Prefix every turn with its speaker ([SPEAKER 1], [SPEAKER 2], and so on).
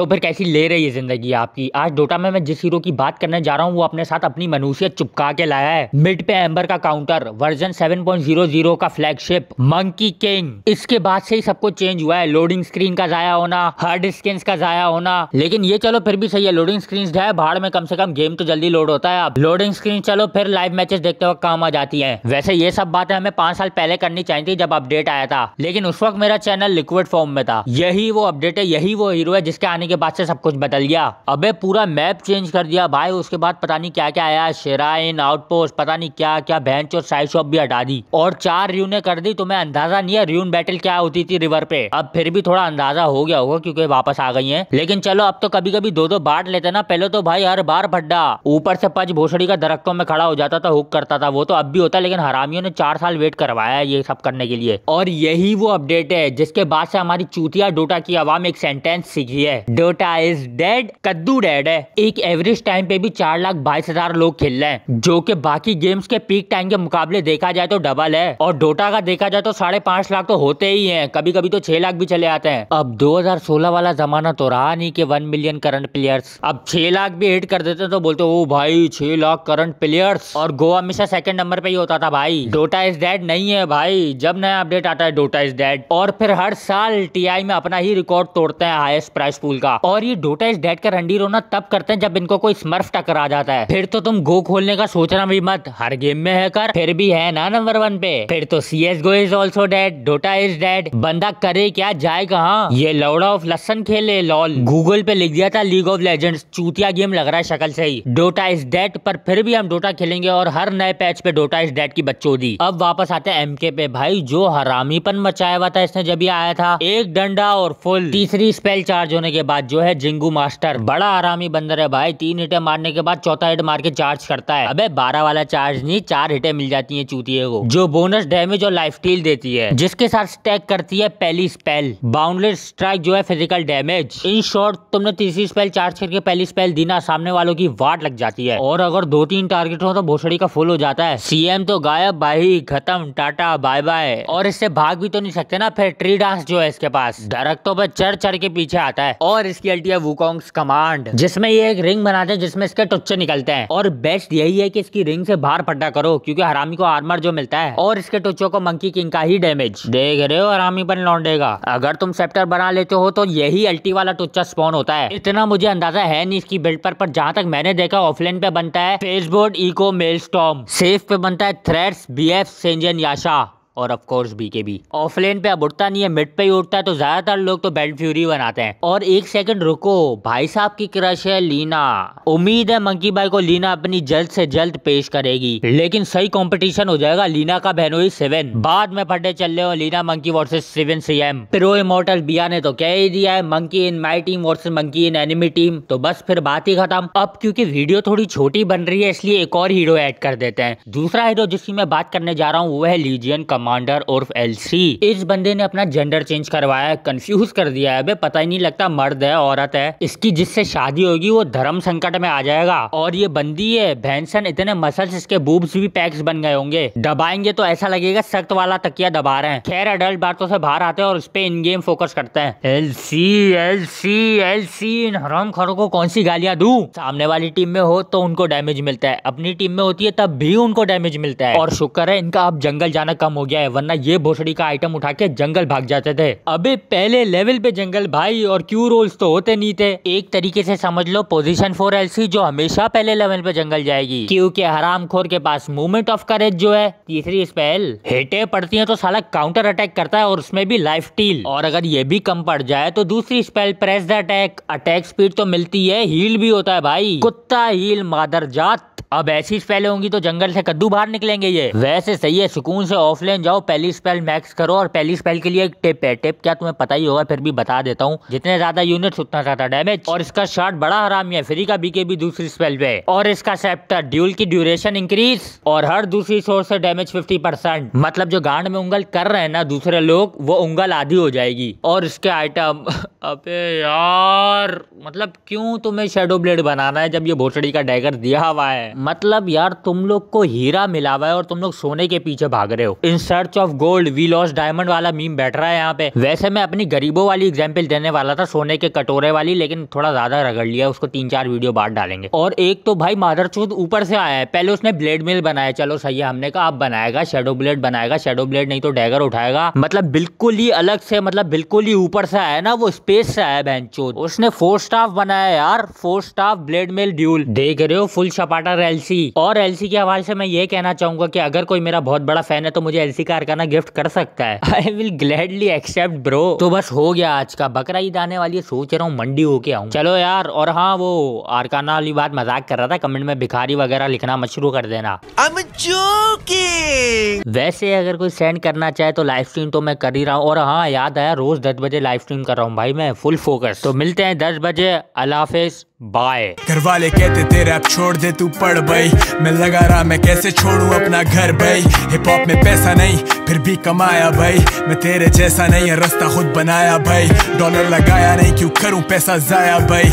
[SPEAKER 1] तो फिर कैसी ले रही है जिंदगी आपकी आज डोटा में मैं जिस हीरो की बात करने जा रहा हूँ वो अपने साथ अपनी मनुष्यत चुपका के लाया है मिड पे एम्बर का काउंटर वर्जन 7.00 का फ्लैगशिप मंकी किंग इसके बाद से ही सब कुछ चेंज हुआ है लोडिंग स्क्रीन का जाया होना हार्ड स्क्रीन का जाया होना लेकिन ये चलो फिर भी सही है लोडिंग स्क्रीन जो है भाड़ में कम से कम गेम तो जल्दी लोड होता है अब लोडिंग स्क्रीन चलो फिर लाइव मैचेस देखते वक्त काम आ जाती है वैसे ये सब बातें हमें पांच साल पहले करनी चाहिए थी जब अपडेट आया था लेकिन उस वक्त मेरा चैनल लिक्विड फॉर्म में था यही वो अपडेट है यही वो हीरो है जिसके आने के बाद से सब कुछ बदल गया अबे पूरा मैप चेंज कर दिया भाई उसके बाद पता नहीं क्या क्या आया शेराइन आउटपोस्ट पता नहीं क्या क्या बेंच और साइड शॉप भी हटा दी और चार रियूने कर दी तो मैं अंदाजा नहीं है रियून बैटल क्या होती थी रिवर पे अब फिर भी थोड़ा अंदाजा हो गया होगा क्योंकि वापस आ गई है लेकिन चलो अब तो कभी कभी दो दो बाट लेते ना पहले तो भाई हर बार भड्डा ऊपर से पच भोसड़ी का दरख्तों में खड़ा हो जाता था हुक करता था वो तो अब भी होता लेकिन हरामियों ने चार साल वेट करवाया ये सब करने के लिए और यही वो अपडेट है जिसके बाद से हमारी चूतिया डोटा की आवाम एक सेंटेंस सीखी है डोटा इज डेड कद्दू डेड है एक एवरेज टाइम पे भी चार लाख बाईस हजार लोग खेल रहे हैं जो कि बाकी गेम्स के पीक टाइम के मुकाबले देखा जाए तो डबल है और डोटा का देखा जाए तो साढ़े पांच लाख तो होते ही है कभी कभी तो छह लाख भी चले आते हैं अब 2016 वाला जमाना तो रहा नहीं कि वन मिलियन करंट प्लेयर्स अब छह लाख भी हिट कर देते तो बोलते ओ भाई छह लाख करंट प्लेयर्स और गोवा हमेशा सेकंड नंबर पे ही होता था भाई डोटा इज डेड नहीं है भाई जब नया अपडेट आता है डोटा इज डेड और फिर हर साल टी में अपना ही रिकॉर्ड तोड़ते हैं हाईएस्ट प्राइस पूल का और ये डोटा इस डेट का रंडी रोना तब करते हैं जब इनको कोई स्मर्फ टकरा जाता है फिर तो तुम गो खोलने का सोचना भी मत हर गेम में है कर फिर भी है ना नंबर वन पे फिर तो C S GO is also dead Dota is dead बंदा करे क्या जाए कहा ये लौड़ा ऑफ लसन खेले लॉल गूगल पे लिख दिया था लीग ऑफ लेजेंड्स चूतिया गेम लग रहा है शक्ल से ही डोटा इज डेड पर फिर भी हम डोटा खेलेंगे और हर नए पैच पे डोटा इज डेड की बच्चों दी अब वापस आते हैं एम के पे भाई जो हरामीपन मचाया हुआ था इसने जब भी आया था एक डंडा और फुल तीसरी स्पेल चार्ज होने के बाद जो है जिंगू मास्टर बड़ा आरामी बंदर है भाई तीन हिटे मारने के बाद चौथा हिट मार के चार्ज करता है अबे बारह वाला चार्ज नहीं चार हिटे मिल जाती है चूतिये को जो बोनस डैमेज और लाइफ स्टील देती है जिसके साथ स्टैक करती है पहली स्पेल बाउंडलेस स्ट्राइक जो है फिजिकल डैमेज इन शॉर्ट तुमने तीसरी स्पेल चार्ज करके पहली स्पेल दी ना सामने वालों की वाट लग जाती है और अगर दो तीन टारगेट हो तो भोसड़ी का फुल हो जाता है सीएम तो गायब भाई खत्म टाटा बाय बाय और इससे भाग भी तो नहीं सकते ना फिर ट्री डांस जो है इसके पास दरख्तों पर चढ़ चढ़ के पीछे आता है और और इसकी अल्टी है वुकोंग्स कमांड जिसमें ये एक रिंग बनाते हैं जिसमें इसके टुच्चे निकलते हैं और बेस्ट यही है कि इसकी रिंग से बाहर पट्टा करो क्योंकि हरामी को आर्मर जो मिलता है और इसके टुच्चो को मंकी किंग का ही डैमेज देख रहे हो हरामी बन लौटेगा अगर तुम सेप्टर बना लेते हो तो यही अल्टी वाला टुच्चा स्पॉन होता है इतना मुझे अंदाजा है नहीं इसकी बिल्ड पर, पर जहाँ तक मैंने देखा ऑफलाइन पे बनता है phase boots echo maelstrom safe पे बनता है treads B F Sange Yasha और ऑफकोर्स बीकेबी ऑफलाइन पे अब उठता नहीं है मिड पे ही उठता है तो ज्यादातर लोग तो बेल्ट फ्यूरी बनाते हैं और एक सेकंड रुको भाई साहब की क्रश है लीना उम्मीद है मंकी भाई को लीना अपनी जल्द से जल्द पेश करेगी लेकिन सही कॉम्पिटिशन हो जाएगा लीना का बहनोई सेवन बाद में फटे चल रहे हो Lina monkey versus seven C M pro immortal बिया ने तो कह ही दिया है monkey in my team versus monkey in enemy team तो बस फिर बात ही खत्म अब क्योंकि वीडियो थोड़ी छोटी बन रही है इसलिए एक और हीरो ऐड कर देते हैं दूसरा हीरो जिसकी मैं बात करने जा रहा हूँ वो है लीजियन कमा कमांडर उर्फ एल इस बंदे ने अपना जेंडर चेंज करवाया कंफ्यूज कर दिया है अबे पता ही नहीं लगता मर्द है औरत है इसकी जिससे शादी होगी वो धर्म संकट में आ जाएगा और ये बंदी है भैंसन इतने मसल्स इसके बूब्स भी पैक्स बन गए होंगे दबाएंगे तो ऐसा लगेगा सख्त वाला तकिया दबा रहे हैं खैर अडल्ट बातों से बाहर आते हैं और उस पे इन गेम फोकस करते हैं L C L C L C इन हराम खरों को कौन सी गालियां दू सामने वाली टीम में हो तो उनको डैमेज मिलता है अपनी टीम में होती है तब भी उनको डैमेज मिलता है और शुक्र है इनका अब जंगल जाना कम हो गया है वरना ये भोसड़ी का आइटम उठा के जंगल भाग जाते थे अबे पहले लेवल पे जंगल भाई और क्यू रोल्स तो होते नहीं थे एक तरीके से समझ लो पोजीशन फोर एलसी जो हमेशा पहले लेवल पे जंगल जाएगी क्यूँकी हराम खोर के पास मूवमेंट ऑफ करेज जो है तीसरी स्पेल हेटे पड़ती है तो सड़क काउंटर अटैक करता है और उसमें भी लाइफ स्टील और अगर ये भी कम पड़ जाए तो दूसरी spell press the attack attack speed तो मिलती है हील भी होता है भाई कुत्ता हील मादर जात अब ऐसी स्पेल होंगी तो जंगल से कद्दू बाहर निकलेंगे ये वैसे सही है सुकून से ऑफलाइन ऑप्शन जाओ पहली स्पेल मैक्स करो और पहली स्पेल के लिए एक टिप है टिप क्या तुम्हें पता ही होगा फिर भी बता देता हूँ जितने ज्यादा यूनिट उतना ज्यादा डैमेज और इसका शार्ट बड़ा हराम है फ्री का बीके भी दूसरी स्पेल पे और इसका सेप्टर ड्यूल की ड्यूरेशन इंक्रीज और हर दूसरी शोर से डैमेज फिफ्टी मतलब जो गांड में उंगल कर रहे हैं ना दूसरे लोग वो उंगल आधी हो जाएगी और इसके आइटम अबे यार मतलब क्यों तुम्हें शेडो ब्लेड बनाना है जब ये भोसड़ी का डैगर दिया हुआ है मतलब यार तुम लोग को हीरा मिला हुआ है और तुम लोग सोने के पीछे भाग रहे हो in search of gold we lost diamond वाला मीम बैठ रहा है यहाँ पे वैसे मैं अपनी गरीबों वाली एग्जाम्पल देने वाला था सोने के कटोरे वाली लेकिन थोड़ा ज्यादा रगड़ लिया उसको तीन चार वीडियो बाद डालेंगे और एक तो भाई माधर ऊपर से आया है पहले उसने ब्लेड मिल बनाया चलो सही है हमने कहा आप बनाएगा शेडो ब्लेड बनाएगा शेडो ब्लेड नहीं तो डैगर उठाएगा मतलब बिल्कुल ही अलग से मतलब बिल्कुल ही ऊपर से आया ना वो स्पेस से आया बहन उसने फोर स्टाफ बनाया यार फोर स्टाफ ब्लेड मिल ड्यूल देख रहे हो फुल सपाटर एलसी और एलसी के हवाले से मैं ये कहना चाहूंगा कि अगर कोई मेरा बहुत बड़ा फैन है तो मुझे एलसी शिकार करना गिफ्ट कर सकता है I will gladly accept bro तो बस हो गया आज का बकरा ईद आने वाली है सोच रहा हूँ मंडी होके आऊँ चलो यार और हाँ वो आरकाना वाली बात मजाक कर रहा था कमेंट में भिखारी वगैरह लिखना मत शुरू कर देना वैसे अगर कोई सेंड करना चाहे तो लाइव स्ट्रीम तो मैं कर ही रहा हूँ और हाँ याद आया रोज दस बजे लाइव स्ट्रीम कर रहा हूँ भाई मैं फुल फोकस तो मिलते हैं दस बजे अल्लाह हाफिज बाय घर वाले कहते तेरे आप छोड़ दे तू पढ़ भाई मैं लगा रहा मैं कैसे छोड़ू अपना घर भाई हिप हॉप में पैसा नहीं फिर भी कमाया भाई मैं तेरे जैसा नहीं रास्ता खुद बनाया भाई डॉलर लगाया नहीं क्यों करूं पैसा जाया भाई